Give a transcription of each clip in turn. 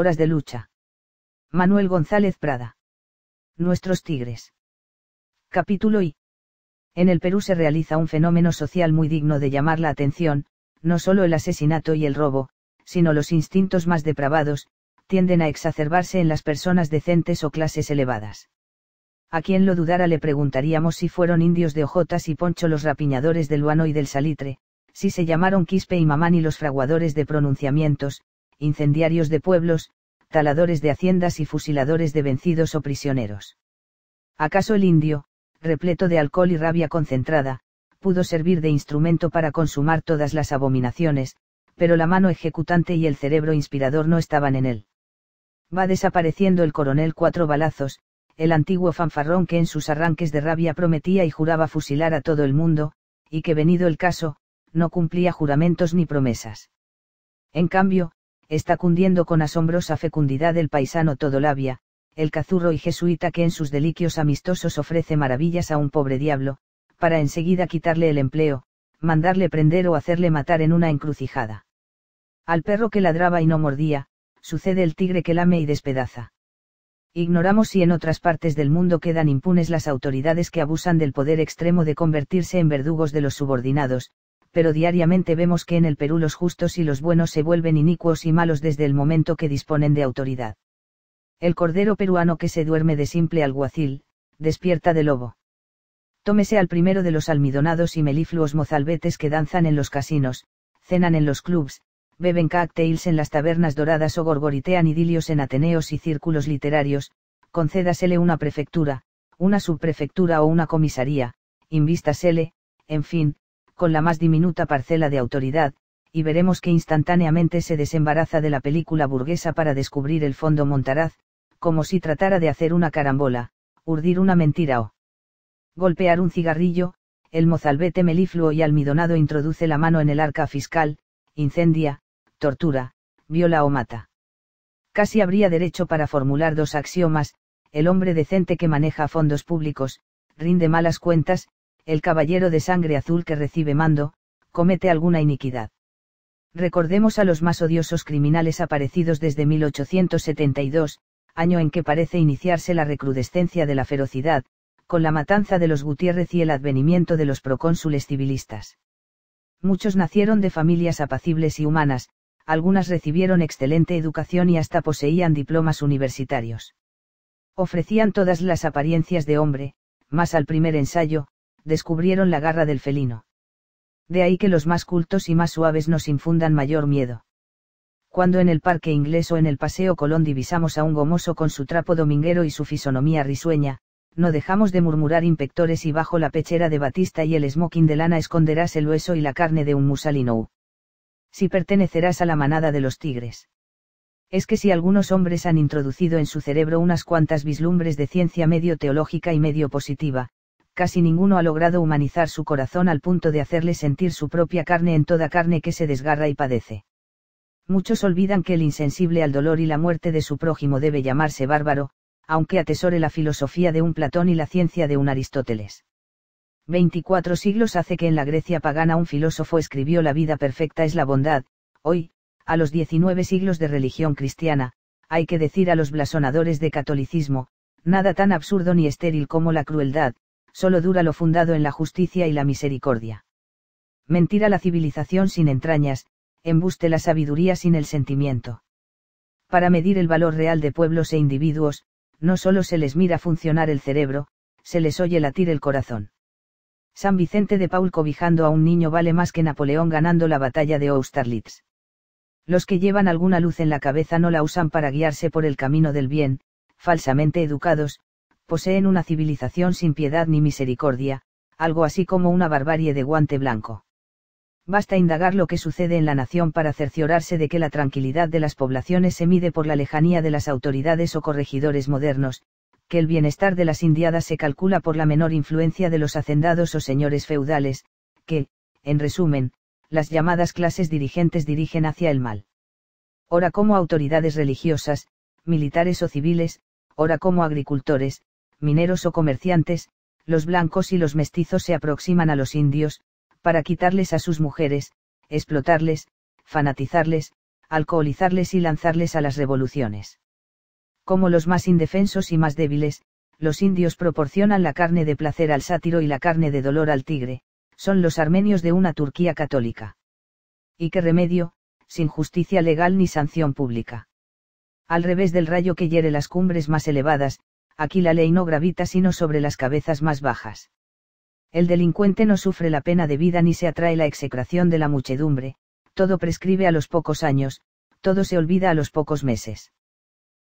Horas de lucha. Manuel González Prada. Nuestros Tigres. Capítulo I. En el Perú se realiza un fenómeno social muy digno de llamar la atención, no solo el asesinato y el robo, sino los instintos más depravados, tienden a exacerbarse en las personas decentes o clases elevadas. A quien lo dudara le preguntaríamos si fueron indios de Ojotas y Poncho los rapiñadores del Huano y del Salitre, si se llamaron Quispe y Mamán y los fraguadores de pronunciamientos, incendiarios de pueblos, taladores de haciendas y fusiladores de vencidos o prisioneros. ¿Acaso el indio, repleto de alcohol y rabia concentrada, pudo servir de instrumento para consumar todas las abominaciones, pero la mano ejecutante y el cerebro inspirador no estaban en él? Va desapareciendo el coronel Cuatro Balazos, el antiguo fanfarrón que en sus arranques de rabia prometía y juraba fusilar a todo el mundo, y que venido el caso, no cumplía juramentos ni promesas. En cambio, está cundiendo con asombrosa fecundidad el paisano todolavia, el cazurro y jesuita que en sus deliquios amistosos ofrece maravillas a un pobre diablo, para enseguida quitarle el empleo, mandarle prender o hacerle matar en una encrucijada. Al perro que ladraba y no mordía, sucede el tigre que lame y despedaza. Ignoramos si en otras partes del mundo quedan impunes las autoridades que abusan del poder extremo de convertirse en verdugos de los subordinados, pero diariamente vemos que en el Perú los justos y los buenos se vuelven inicuos y malos desde el momento que disponen de autoridad. El cordero peruano que se duerme de simple alguacil, despierta de lobo. Tómese al primero de los almidonados y melifluos mozalbetes que danzan en los casinos, cenan en los clubs, beben cocktails en las tabernas doradas o gorgoritean idilios en ateneos y círculos literarios, concédasele una prefectura, una subprefectura o una comisaría, Invístasele, en fin, con la más diminuta parcela de autoridad, y veremos que instantáneamente se desembaraza de la película burguesa para descubrir el fondo Montaraz, como si tratara de hacer una carambola, urdir una mentira o golpear un cigarrillo, el mozalbete melifluo y almidonado introduce la mano en el arca fiscal, incendia, tortura, viola o mata. Casi habría derecho para formular dos axiomas, el hombre decente que maneja fondos públicos, rinde malas cuentas, el caballero de sangre azul que recibe mando, comete alguna iniquidad. Recordemos a los más odiosos criminales aparecidos desde 1872, año en que parece iniciarse la recrudescencia de la ferocidad, con la matanza de los Gutiérrez y el advenimiento de los procónsules civilistas. Muchos nacieron de familias apacibles y humanas, algunas recibieron excelente educación y hasta poseían diplomas universitarios. Ofrecían todas las apariencias de hombre, más al primer ensayo, descubrieron la garra del felino. De ahí que los más cultos y más suaves nos infundan mayor miedo. Cuando en el parque inglés o en el paseo Colón divisamos a un gomoso con su trapo dominguero y su fisonomía risueña, no dejamos de murmurar impectores y bajo la pechera de batista y el smoking de lana esconderás el hueso y la carne de un musalino. Si pertenecerás a la manada de los tigres. Es que si algunos hombres han introducido en su cerebro unas cuantas vislumbres de ciencia medio teológica y medio positiva, casi ninguno ha logrado humanizar su corazón al punto de hacerle sentir su propia carne en toda carne que se desgarra y padece. Muchos olvidan que el insensible al dolor y la muerte de su prójimo debe llamarse bárbaro, aunque atesore la filosofía de un Platón y la ciencia de un Aristóteles. Veinticuatro siglos hace que en la Grecia pagana un filósofo escribió La vida perfecta es la bondad, hoy, a los diecinueve siglos de religión cristiana, hay que decir a los blasonadores de catolicismo, nada tan absurdo ni estéril como la crueldad, solo dura lo fundado en la justicia y la misericordia. Mentira la civilización sin entrañas, embuste la sabiduría sin el sentimiento. Para medir el valor real de pueblos e individuos, no solo se les mira funcionar el cerebro, se les oye latir el corazón. San Vicente de Paul cobijando a un niño vale más que Napoleón ganando la batalla de Austerlitz. Los que llevan alguna luz en la cabeza no la usan para guiarse por el camino del bien, falsamente educados, poseen una civilización sin piedad ni misericordia, algo así como una barbarie de guante blanco. Basta indagar lo que sucede en la nación para cerciorarse de que la tranquilidad de las poblaciones se mide por la lejanía de las autoridades o corregidores modernos, que el bienestar de las indiadas se calcula por la menor influencia de los hacendados o señores feudales, que, en resumen, las llamadas clases dirigentes dirigen hacia el mal. Ora como autoridades religiosas, militares o civiles, ora como agricultores, mineros o comerciantes, los blancos y los mestizos se aproximan a los indios, para quitarles a sus mujeres, explotarles, fanatizarles, alcoholizarles y lanzarles a las revoluciones. Como los más indefensos y más débiles, los indios proporcionan la carne de placer al sátiro y la carne de dolor al tigre, son los armenios de una Turquía católica. ¿Y qué remedio? Sin justicia legal ni sanción pública. Al revés del rayo que hiere las cumbres más elevadas, aquí la ley no gravita sino sobre las cabezas más bajas. El delincuente no sufre la pena de vida ni se atrae la execración de la muchedumbre, todo prescribe a los pocos años, todo se olvida a los pocos meses.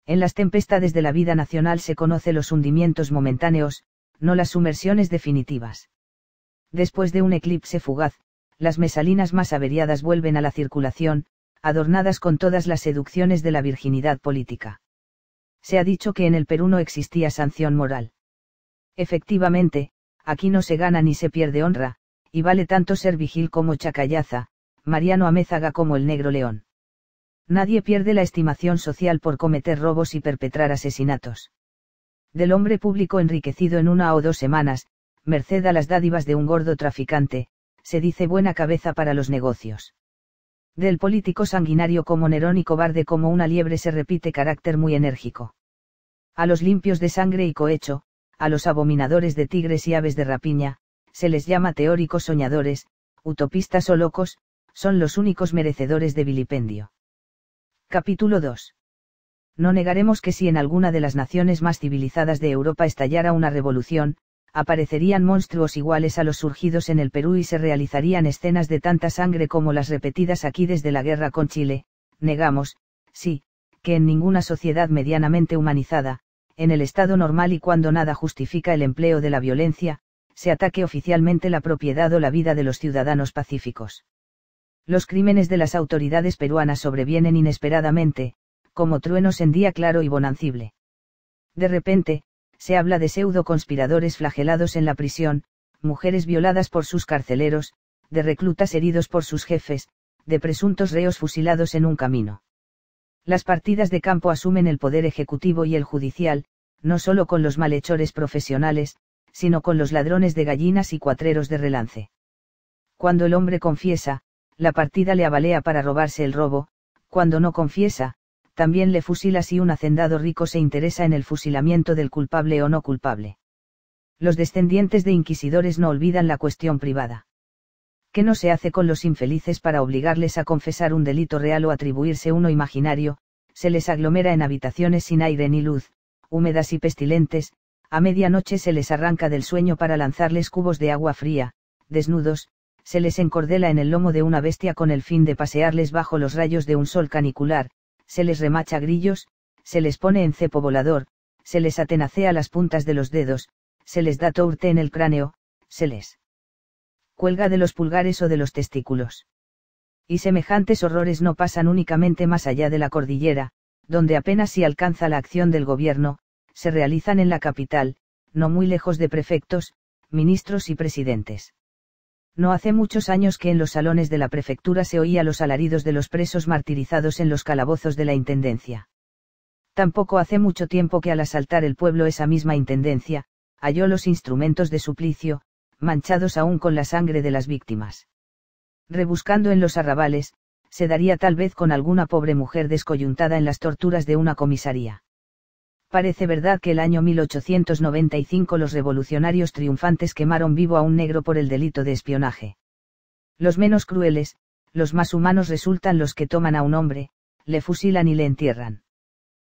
En las tempestades de la vida nacional se conocen los hundimientos momentáneos, no las sumersiones definitivas. Después de un eclipse fugaz, las mesalinas más averiadas vuelven a la circulación, adornadas con todas las seducciones de la virginidad política se ha dicho que en el Perú no existía sanción moral. Efectivamente, aquí no se gana ni se pierde honra, y vale tanto ser vigil como chacallaza, Mariano Amézaga como el negro león. Nadie pierde la estimación social por cometer robos y perpetrar asesinatos. Del hombre público enriquecido en una o dos semanas, merced a las dádivas de un gordo traficante, se dice buena cabeza para los negocios. Del político sanguinario como Nerón y cobarde como una liebre se repite carácter muy enérgico. A los limpios de sangre y cohecho, a los abominadores de tigres y aves de rapiña, se les llama teóricos soñadores, utopistas o locos, son los únicos merecedores de vilipendio. Capítulo 2. No negaremos que si en alguna de las naciones más civilizadas de Europa estallara una revolución, aparecerían monstruos iguales a los surgidos en el Perú y se realizarían escenas de tanta sangre como las repetidas aquí desde la guerra con Chile, negamos, sí, que en ninguna sociedad medianamente humanizada, en el estado normal y cuando nada justifica el empleo de la violencia, se ataque oficialmente la propiedad o la vida de los ciudadanos pacíficos. Los crímenes de las autoridades peruanas sobrevienen inesperadamente, como truenos en día claro y bonancible. De repente, se habla de pseudo conspiradores flagelados en la prisión, mujeres violadas por sus carceleros, de reclutas heridos por sus jefes, de presuntos reos fusilados en un camino. Las partidas de campo asumen el poder ejecutivo y el judicial, no solo con los malhechores profesionales, sino con los ladrones de gallinas y cuatreros de relance. Cuando el hombre confiesa, la partida le avalea para robarse el robo, cuando no confiesa, también le fusila si un hacendado rico se interesa en el fusilamiento del culpable o no culpable. Los descendientes de inquisidores no olvidan la cuestión privada. ¿Qué no se hace con los infelices para obligarles a confesar un delito real o atribuirse uno imaginario? Se les aglomera en habitaciones sin aire ni luz, húmedas y pestilentes, a medianoche se les arranca del sueño para lanzarles cubos de agua fría, desnudos, se les encordela en el lomo de una bestia con el fin de pasearles bajo los rayos de un sol canicular, se les remacha grillos, se les pone en cepo volador, se les atenacea las puntas de los dedos, se les da tourte en el cráneo, se les cuelga de los pulgares o de los testículos. Y semejantes horrores no pasan únicamente más allá de la cordillera, donde apenas si alcanza la acción del gobierno, se realizan en la capital, no muy lejos de prefectos, ministros y presidentes. No hace muchos años que en los salones de la prefectura se oía los alaridos de los presos martirizados en los calabozos de la Intendencia. Tampoco hace mucho tiempo que al asaltar el pueblo esa misma Intendencia, halló los instrumentos de suplicio, manchados aún con la sangre de las víctimas. Rebuscando en los arrabales, se daría tal vez con alguna pobre mujer descoyuntada en las torturas de una comisaría parece verdad que el año 1895 los revolucionarios triunfantes quemaron vivo a un negro por el delito de espionaje. Los menos crueles, los más humanos resultan los que toman a un hombre, le fusilan y le entierran.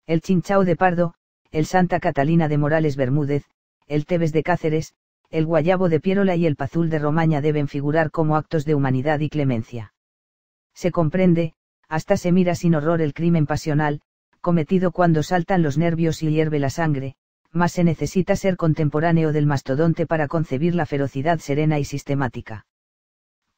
El Chinchao de Pardo, el Santa Catalina de Morales Bermúdez, el Tebes de Cáceres, el Guayabo de Pierola y el Pazul de Romaña deben figurar como actos de humanidad y clemencia. Se comprende, hasta se mira sin horror el crimen pasional, cometido cuando saltan los nervios y hierve la sangre, más se necesita ser contemporáneo del mastodonte para concebir la ferocidad serena y sistemática.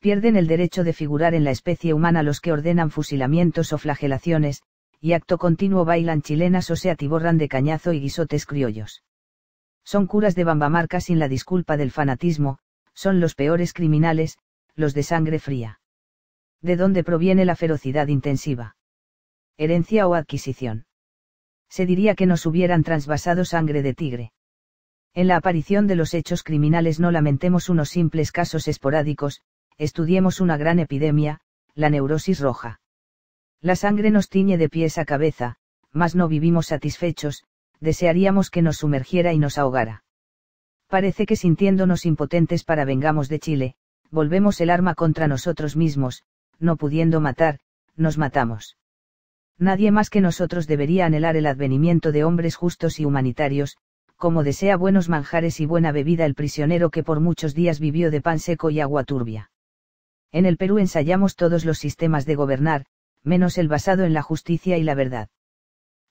Pierden el derecho de figurar en la especie humana los que ordenan fusilamientos o flagelaciones, y acto continuo bailan chilenas o se atiborran de cañazo y guisotes criollos. Son curas de bambamarca sin la disculpa del fanatismo, son los peores criminales, los de sangre fría. ¿De dónde proviene la ferocidad intensiva? herencia o adquisición. Se diría que nos hubieran trasvasado sangre de tigre. En la aparición de los hechos criminales no lamentemos unos simples casos esporádicos, estudiemos una gran epidemia, la neurosis roja. La sangre nos tiñe de pies a cabeza, mas no vivimos satisfechos, desearíamos que nos sumergiera y nos ahogara. Parece que sintiéndonos impotentes para vengamos de Chile, volvemos el arma contra nosotros mismos, no pudiendo matar, nos matamos. Nadie más que nosotros debería anhelar el advenimiento de hombres justos y humanitarios, como desea buenos manjares y buena bebida el prisionero que por muchos días vivió de pan seco y agua turbia. En el Perú ensayamos todos los sistemas de gobernar, menos el basado en la justicia y la verdad.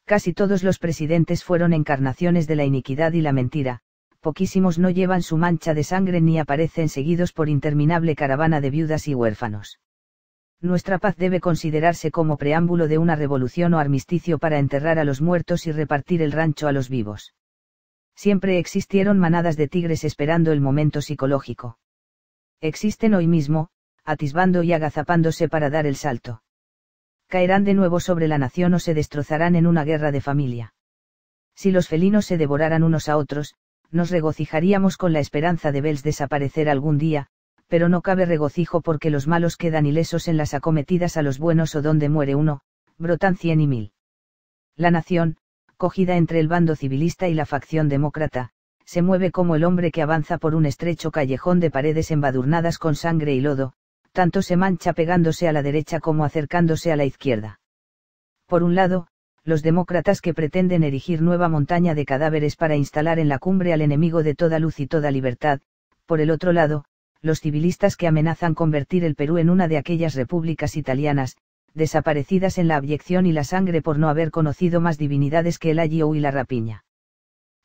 Casi todos los presidentes fueron encarnaciones de la iniquidad y la mentira, poquísimos no llevan su mancha de sangre ni aparecen seguidos por interminable caravana de viudas y huérfanos nuestra paz debe considerarse como preámbulo de una revolución o armisticio para enterrar a los muertos y repartir el rancho a los vivos. Siempre existieron manadas de tigres esperando el momento psicológico. Existen hoy mismo, atisbando y agazapándose para dar el salto. Caerán de nuevo sobre la nación o se destrozarán en una guerra de familia. Si los felinos se devoraran unos a otros, nos regocijaríamos con la esperanza de Bells desaparecer algún día, pero no cabe regocijo porque los malos quedan ilesos en las acometidas a los buenos o donde muere uno, brotan cien y mil. La nación, cogida entre el bando civilista y la facción demócrata, se mueve como el hombre que avanza por un estrecho callejón de paredes embadurnadas con sangre y lodo, tanto se mancha pegándose a la derecha como acercándose a la izquierda. Por un lado, los demócratas que pretenden erigir nueva montaña de cadáveres para instalar en la cumbre al enemigo de toda luz y toda libertad, por el otro lado, los civilistas que amenazan convertir el Perú en una de aquellas repúblicas italianas, desaparecidas en la abyección y la sangre por no haber conocido más divinidades que el agio y la rapiña.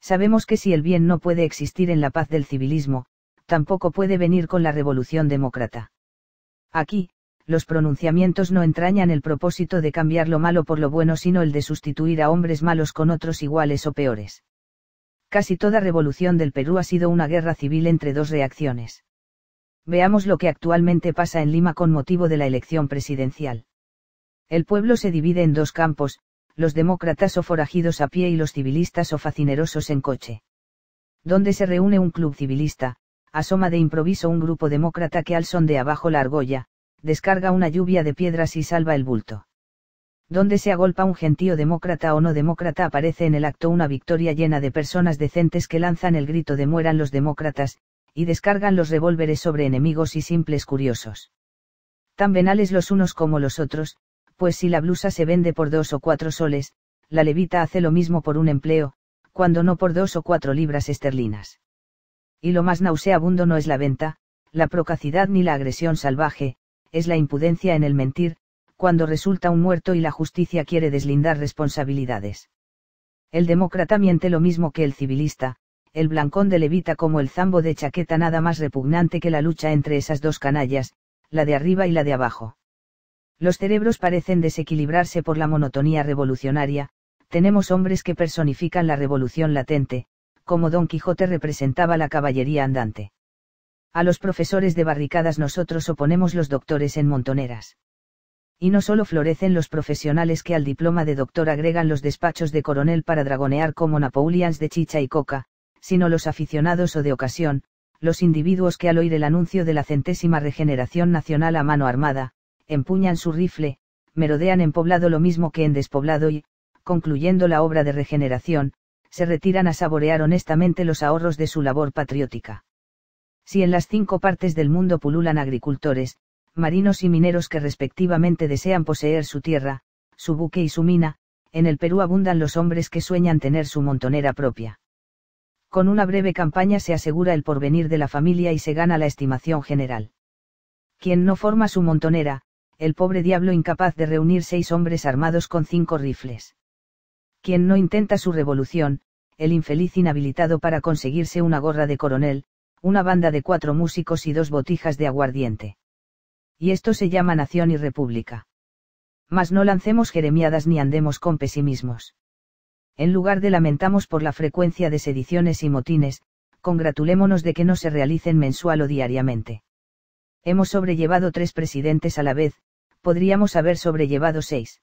Sabemos que si el bien no puede existir en la paz del civilismo, tampoco puede venir con la revolución demócrata. Aquí, los pronunciamientos no entrañan el propósito de cambiar lo malo por lo bueno, sino el de sustituir a hombres malos con otros iguales o peores. Casi toda revolución del Perú ha sido una guerra civil entre dos reacciones. Veamos lo que actualmente pasa en Lima con motivo de la elección presidencial. El pueblo se divide en dos campos, los demócratas o forajidos a pie y los civilistas o facinerosos en coche. Donde se reúne un club civilista, asoma de improviso un grupo demócrata que al son de abajo la argolla, descarga una lluvia de piedras y salva el bulto. Donde se agolpa un gentío demócrata o no demócrata aparece en el acto una victoria llena de personas decentes que lanzan el grito de mueran los demócratas, y descargan los revólveres sobre enemigos y simples curiosos. Tan venales los unos como los otros, pues si la blusa se vende por dos o cuatro soles, la levita hace lo mismo por un empleo, cuando no por dos o cuatro libras esterlinas. Y lo más nauseabundo no es la venta, la procacidad ni la agresión salvaje, es la impudencia en el mentir, cuando resulta un muerto y la justicia quiere deslindar responsabilidades. El demócrata miente lo mismo que el civilista, el blancón de levita como el zambo de chaqueta nada más repugnante que la lucha entre esas dos canallas, la de arriba y la de abajo. Los cerebros parecen desequilibrarse por la monotonía revolucionaria, tenemos hombres que personifican la revolución latente, como Don Quijote representaba la caballería andante. A los profesores de barricadas nosotros oponemos los doctores en montoneras. Y no solo florecen los profesionales que al diploma de doctor agregan los despachos de coronel para dragonear como Napoleons de chicha y coca, sino los aficionados o de ocasión, los individuos que al oír el anuncio de la centésima regeneración nacional a mano armada, empuñan su rifle, merodean en poblado lo mismo que en despoblado y, concluyendo la obra de regeneración, se retiran a saborear honestamente los ahorros de su labor patriótica. Si en las cinco partes del mundo pululan agricultores, marinos y mineros que respectivamente desean poseer su tierra, su buque y su mina, en el Perú abundan los hombres que sueñan tener su montonera propia con una breve campaña se asegura el porvenir de la familia y se gana la estimación general. Quien no forma su montonera, el pobre diablo incapaz de reunir seis hombres armados con cinco rifles. Quien no intenta su revolución, el infeliz inhabilitado para conseguirse una gorra de coronel, una banda de cuatro músicos y dos botijas de aguardiente. Y esto se llama nación y república. Mas no lancemos jeremiadas ni andemos con pesimismos en lugar de lamentamos por la frecuencia de sediciones y motines, congratulémonos de que no se realicen mensual o diariamente. Hemos sobrellevado tres presidentes a la vez, podríamos haber sobrellevado seis.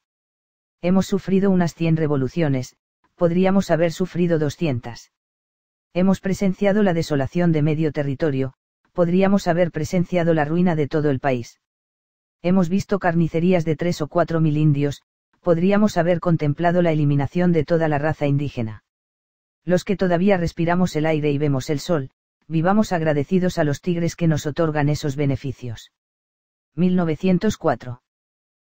Hemos sufrido unas 100 revoluciones, podríamos haber sufrido 200. Hemos presenciado la desolación de medio territorio, podríamos haber presenciado la ruina de todo el país. Hemos visto carnicerías de tres o cuatro mil indios, podríamos haber contemplado la eliminación de toda la raza indígena. Los que todavía respiramos el aire y vemos el sol, vivamos agradecidos a los tigres que nos otorgan esos beneficios. 1904.